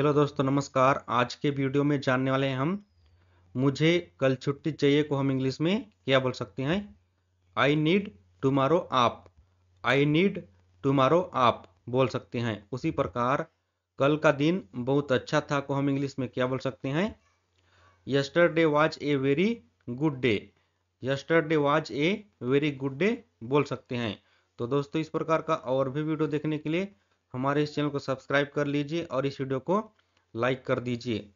hello दोस्तों नमस्कार आज के वीडियो में जानने वाले हैं हम मुझे कल छुट्टी चाहिए को हम इंग्लिश में क्या बोल सकते हैं आई नीड टुमारो आप आई नीड टुमारो आप बोल सकते हैं उसी प्रकार कल का दिन बहुत अच्छा था को हम इंग्लिश में क्या बोल सकते हैं yesterday was a very good day yesterday was a very good day बोल सकते हैं तो दोस्तों इस प्रकार का और भी वीडियो देखने के लिए हमारे इस चैनल को सब्सक्राइब कर लीजिए और इस वीडियो को लाइक कर दीजिए